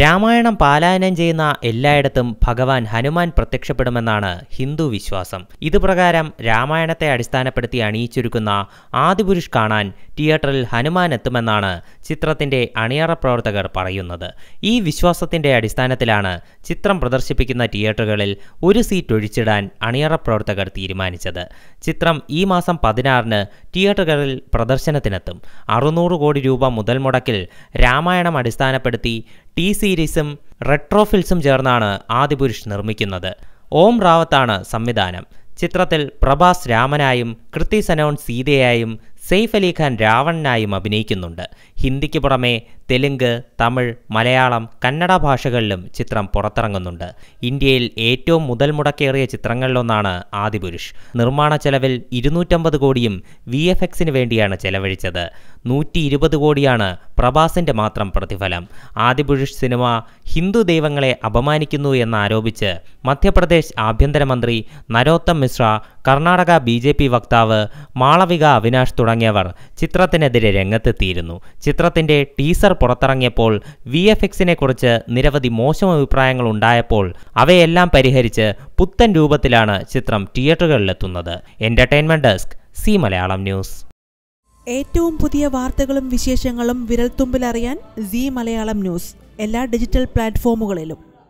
രാമായണം പാലായനം ചെയ്യുന്ന എല്ലായിടത്തും ഭഗവാൻ ഹനുമാൻ പ്രത്യക്ഷപ്പെടുമെന്നാണ് ഹിന്ദു വിശ്വാസം ഇതുപ്രകാരം രാമായണത്തെ അടിസ്ഥാനപ്പെടുത്തി അണിയിച്ചൊരുക്കുന്ന ആദിപുരുഷ് കാണാൻ തിയേറ്ററിൽ ഹനുമാൻ എത്തുമെന്നാണ് ചിത്രത്തിന്റെ അണിയറ പ്രവർത്തകർ പറയുന്നത് ഈ വിശ്വാസത്തിന്റെ അടിസ്ഥാനത്തിലാണ് ചിത്രം പ്രദർശിപ്പിക്കുന്ന തിയേറ്ററുകളിൽ ഒരു സീറ്റ് ഒഴിച്ചിടാൻ അണിയറ പ്രവർത്തകർ തീരുമാനിച്ചത് ചിത്രം ഈ മാസം പതിനാറിന് തിയേറ്ററുകളിൽ പ്രദർശനത്തിനെത്തും അറുന്നൂറ് കോടി രൂപ മുതൽ മുടക്കിൽ രാമായണം അടിസ്ഥാനപ്പെടുത്തി ടി സീരീസും റെട്രോഫിൽസും ചേർന്നാണ് ആദിപുരുഷ് നിർമ്മിക്കുന്നത് ഓം റാവത്താണ് സംവിധാനം ചിത്രത്തിൽ പ്രഭാസ് രാമനായും കൃത്തി സനോൺ സീതയായും സെയ്ഫ് അലി ഖാൻ രാവണനായും അഭിനയിക്കുന്നുണ്ട് ഹിന്ദിക്ക് പുറമെ തെലുങ്ക് തമിഴ് മലയാളം കന്നഡ ഭാഷകളിലും ചിത്രം പുറത്തിറങ്ങുന്നുണ്ട് ഇന്ത്യയിൽ ഏറ്റവും മുതൽ മുടക്കേറിയ ചിത്രങ്ങളിലൊന്നാണ് ആദിപുരുഷ് നിർമ്മാണ ചെലവിൽ ഇരുന്നൂറ്റമ്പത് കോടിയും വി എഫ് എക്സിന് വേണ്ടിയാണ് ചെലവഴിച്ചത് നൂറ്റി ഇരുപത് കോടിയാണ് പ്രഭാസിൻ്റെ മാത്രം പ്രതിഫലം ആദിപുരുഷ് സിനിമ ഹിന്ദു ദൈവങ്ങളെ അപമാനിക്കുന്നു എന്നാരോപിച്ച് മധ്യപ്രദേശ് ആഭ്യന്തരമന്ത്രി Narottam Mishra Karnataka B J P വക്താവ് മാളവിക അവിനാഷ് തുടങ്ങിയവർ ചിത്രത്തിനെതിരെ രംഗത്തെത്തിയിരുന്നു ചിത്രത്തിന്റെ ടീസർ പുറത്തിറങ്ങിയപ്പോൾ വി എഫ് എക്സിനെ കുറിച്ച് നിരവധി മോശം അഭിപ്രായങ്ങൾ ഉണ്ടായപ്പോൾ അവയെല്ലാം പരിഹരിച്ച് പുത്തൻ രൂപത്തിലാണ് ചിത്രം തിയേറ്ററുകളിലെത്തുന്നത് entertainment desk Zee Malayalam news ഏറ്റവും പുതിയ വാർത്തകളും വിശേഷങ്ങളും വിരൽത്തുമ്പിലറിയാൻ സി മലയാളം ന്യൂസ് എല്ലാ ഡിജിറ്റൽ പ്ലാറ്റ്ഫോമുകളിലും